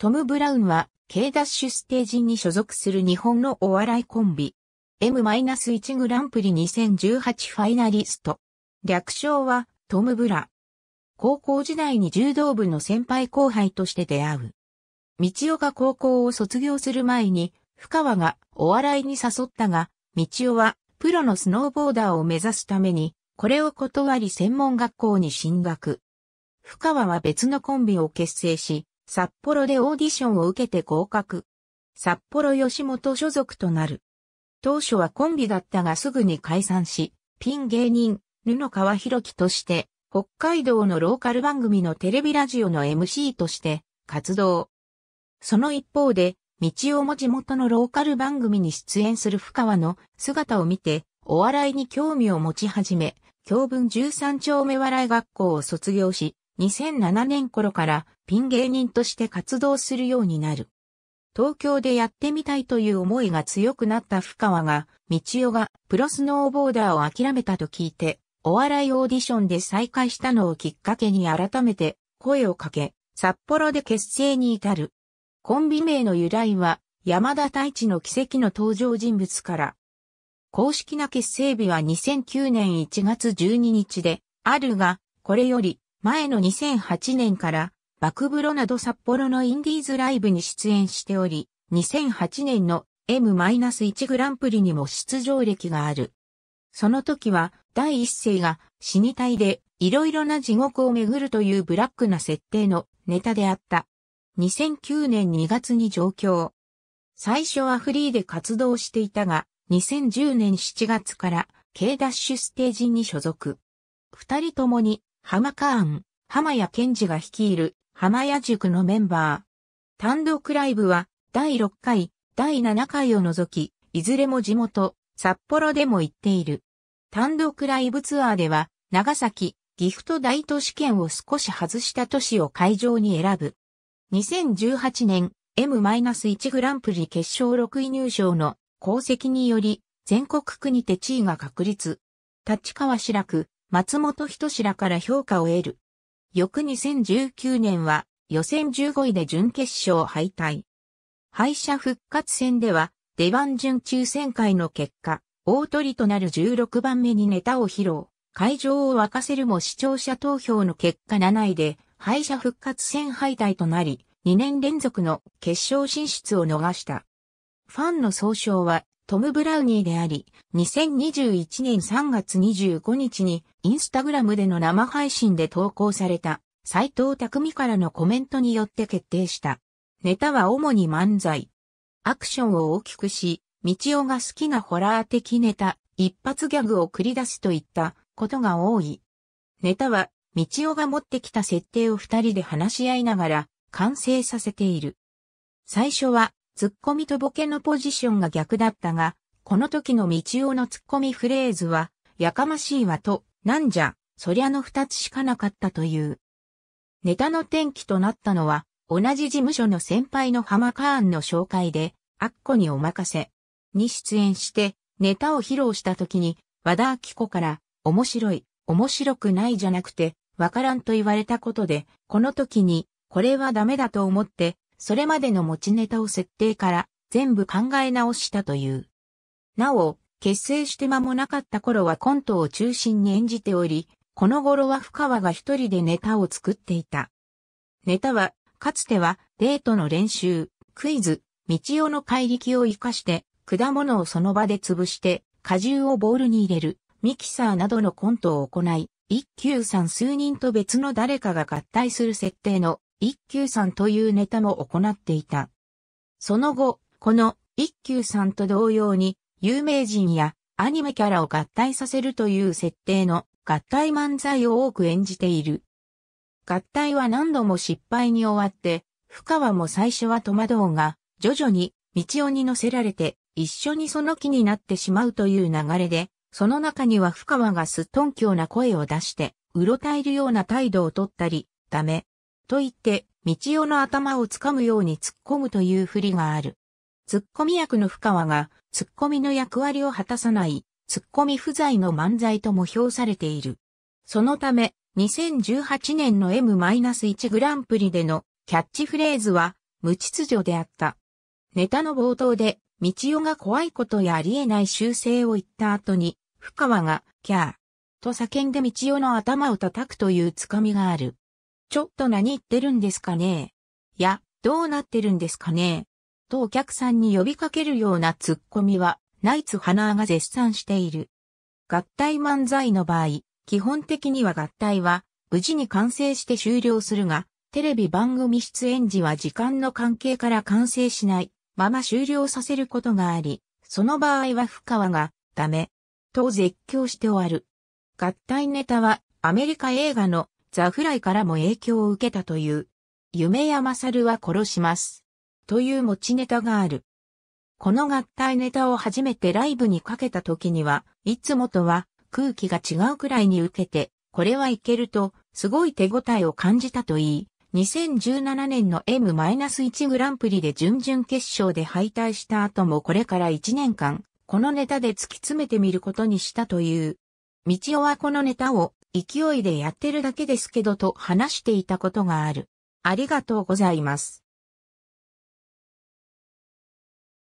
トム・ブラウンは K ダッシュステージに所属する日本のお笑いコンビ。M-1 グランプリ2018ファイナリスト。略称はトム・ブラ。高校時代に柔道部の先輩後輩として出会う。道夫が高校を卒業する前に、深川がお笑いに誘ったが、道夫はプロのスノーボーダーを目指すために、これを断り専門学校に進学。深川は別のコンビを結成し、札幌でオーディションを受けて合格。札幌吉本所属となる。当初はコンビだったがすぐに解散し、ピン芸人、布川博樹として、北海道のローカル番組のテレビラジオの MC として活動。その一方で、道をも地元のローカル番組に出演する深川の姿を見て、お笑いに興味を持ち始め、教文13丁目笑い学校を卒業し、2007年頃からピン芸人として活動するようになる。東京でやってみたいという思いが強くなった深川が、道夫がプロスノーボーダーを諦めたと聞いて、お笑いオーディションで再会したのをきっかけに改めて声をかけ、札幌で結成に至る。コンビ名の由来は、山田太一の奇跡の登場人物から。公式な結成日は2009年1月12日で、あるが、これより前の2008年からバクブロなど札幌のインディーズライブに出演しており、2008年の M-1 グランプリにも出場歴がある。その時は第一声が死に体でいろいろな地獄を巡るというブラックな設定のネタであった。2009年2月に上京。最初はフリーで活動していたが、2010年7月から K ダッシュステージに所属。二人ともに浜カーン、浜谷健二が率いる浜谷塾のメンバー。単独ライブは第6回、第7回を除き、いずれも地元、札幌でも行っている。単独ライブツアーでは、長崎、ギフト大都市圏を少し外した都市を会場に選ぶ。2018年 M-1 グランプリ決勝6位入賞の功績により、全国区にて地位が確立。立川志らく、松本人志らから評価を得る。翌2019年は予選15位で準決勝敗退。敗者復活戦では出番順抽選会の結果、大取りとなる16番目にネタを披露。会場を沸かせるも視聴者投票の結果7位で敗者復活戦敗退となり、2年連続の決勝進出を逃した。ファンの総称はトム・ブラウニーであり、2021年3月25日にインスタグラムでの生配信で投稿された斎藤匠からのコメントによって決定した。ネタは主に漫才。アクションを大きくし、道夫が好きなホラー的ネタ、一発ギャグを繰り出すといったことが多い。ネタは、道夫が持ってきた設定を二人で話し合いながら完成させている。最初は、ツッコミとボケのポジションが逆だったが、この時の道夫のツッコミフレーズは、やかましいわと、なんじゃ、そりゃの二つしかなかったという。ネタの転機となったのは、同じ事務所の先輩の浜カーンの紹介で、アッコにお任せに出演して、ネタを披露した時に、和田明子から、面白い、面白くないじゃなくて、わからんと言われたことで、この時に、これはダメだと思って、それまでの持ちネタを設定から全部考え直したという。なお、結成して間もなかった頃はコントを中心に演じており、この頃は深川が一人でネタを作っていた。ネタは、かつてはデートの練習、クイズ、道夫の怪力を活かして、果物をその場で潰して、果汁をボールに入れる、ミキサーなどのコントを行い、一級三数人と別の誰かが合体する設定の一休さんというネタも行っていた。その後、この一休さんと同様に有名人やアニメキャラを合体させるという設定の合体漫才を多く演じている。合体は何度も失敗に終わって、深川も最初は戸惑うが、徐々に道をに乗せられて、一緒にその気になってしまうという流れで、その中には深川がすっとんきょうな声を出して、うろたえるような態度をとったり、ダメ、と言って、道夫の頭をつかむように突っ込むという振りがある。突っ込み役の深川が、突っ込みの役割を果たさない、突っ込み不在の漫才とも評されている。そのため、2018年の M-1 グランプリでのキャッチフレーズは、無秩序であった。ネタの冒頭で、道夫が怖いことやありえない修正を言った後に、深川が、キャー、と叫んで道夫の頭を叩くというつかみがある。ちょっと何言ってるんですかねいや、どうなってるんですかねとお客さんに呼びかけるようなツッコミは、ナイツハナーが絶賛している。合体漫才の場合、基本的には合体は、無事に完成して終了するが、テレビ番組出演時は時間の関係から完成しない、まま終了させることがあり、その場合は不可が、ダメ、と絶叫して終わる。合体ネタは、アメリカ映画のザフライからも影響を受けたという、夢やマサルは殺します。という持ちネタがある。この合体ネタを初めてライブにかけた時には、いつもとは空気が違うくらいに受けて、これはいけると、すごい手応えを感じたといい、2017年の M-1 グランプリで準々決勝で敗退した後もこれから1年間、このネタで突き詰めてみることにしたという。道夫はこのネタを勢いでやってるだけですけどと話していたことがある。ありがとうございます。